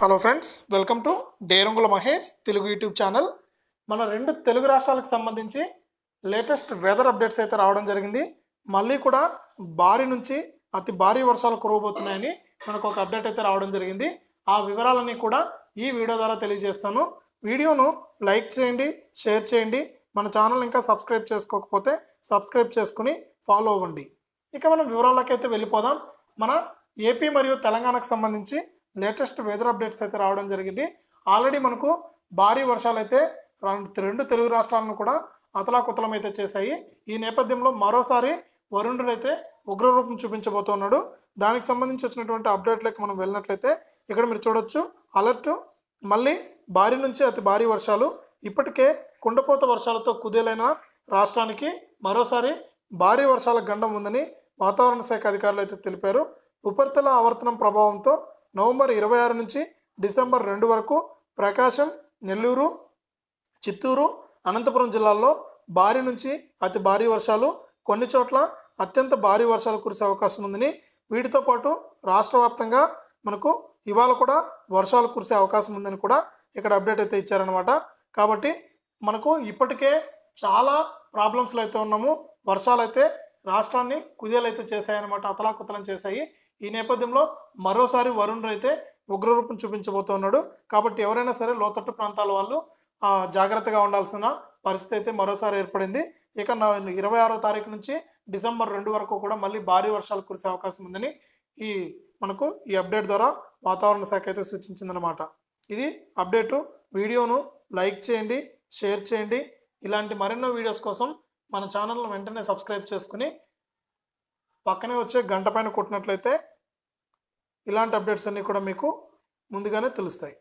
hello friends welcome to Derangula Mahesh Telugu YouTube channel మన రెండు తెలుగు రాష్ట్రాలకు సంబంధించి లేటెస్ట్ వెదర్ అప్డేట్స్ అయితే రావడం జరిగింది మళ్ళీ కూడా భారీ నుంచి అతి భారీ వర్షాలు కురవబోతున్నాయని మనకు ఒక అప్డేట్ అయితే రావడం జరిగింది ఆ వివరాలన్నీ కూడా ఈ వీడియో ద్వారా తెలియజేస్తాను వీడియోను లైక్ చేయండి షేర్ చేయండి మన ఛానల్ ఇంకా సబ్స్క్రైబ్ చేసుకోకపోతే సబ్స్క్రైబ్ చేసుకుని ఫాలో అవ్వండి ఇక మనం వివరాలకైతే వెళ్ళిపోదాం మన ఏపీ మరియు తెలంగాణకు సంబంధించి లేటెస్ట్ వెదర్ అప్డేట్స్ అయితే రావడం జరిగింది ఆల్రెడీ మనకు భారీ వర్షాలు అయితే రెండు తెలుగు రాష్ట్రాలను కూడా అతలాకుతలం అయితే చేశాయి ఈ నేపథ్యంలో మరోసారి వరుణుడు అయితే ఉగ్రరూపం చూపించబోతున్నాడు దానికి సంబంధించి వచ్చినటువంటి అప్డేట్లకి మనం వెళ్ళినట్లయితే ఇక్కడ మీరు చూడొచ్చు అలర్ట్ మళ్ళీ భారీ నుంచి అతి భారీ వర్షాలు ఇప్పటికే కుండపోత వర్షాలతో కుదేలైన రాష్ట్రానికి మరోసారి భారీ వర్షాల గండం ఉందని వాతావరణ శాఖ అధికారులు అయితే తెలిపారు ఉపరితల ఆవర్తనం ప్రభావంతో నవంబర్ ఇరవై ఆరు నుంచి డిసెంబర్ రెండు వరకు ప్రకాశం నెల్లూరు చిత్తూరు అనంతపురం జిల్లాల్లో భారీ నుంచి అతి భారీ వర్షాలు కొన్ని చోట్ల అత్యంత భారీ వర్షాలు కురిసే అవకాశం ఉందని వీటితో పాటు రాష్ట్ర వ్యాప్తంగా మనకు ఇవాళ కూడా వర్షాలు కురిసే అవకాశం ఉందని కూడా ఇక్కడ అప్డేట్ అయితే ఇచ్చారనమాట కాబట్టి మనకు ఇప్పటికే చాలా ప్రాబ్లమ్స్లో అయితే ఉన్నాము వర్షాలు అయితే రాష్ట్రాన్ని కుదేలైతే చేశాయన్నమాట అతలాకుతలం చేశాయి ఈ నేపథ్యంలో మరోసారి వరుణ్ అయితే ఉగ్రరూపం చూపించబోతున్నాడు కాబట్టి ఎవరైనా సరే లోతట్టు ప్రాంతాల వాళ్ళు జాగ్రత్తగా ఉండాల్సిన పరిస్థితి అయితే మరోసారి ఏర్పడింది ఇక ఇరవై ఆరో తారీఖు నుంచి డిసెంబర్ రెండు వరకు కూడా మళ్ళీ భారీ వర్షాలు కురిసే అవకాశం ఉందని ఈ మనకు ఈ అప్డేట్ ద్వారా వాతావరణ శాఖ అయితే సూచించిందనమాట ఇది అప్డేటు వీడియోను లైక్ చేయండి షేర్ చేయండి ఇలాంటి మరెన్నో వీడియోస్ కోసం మన ఛానల్ను వెంటనే సబ్స్క్రైబ్ చేసుకుని పక్కనే వచ్చే గంట పైన కొట్టినట్లయితే ఇలాంటి అప్డేట్స్ అన్నీ కూడా మీకు ముందుగానే తెలుస్తాయి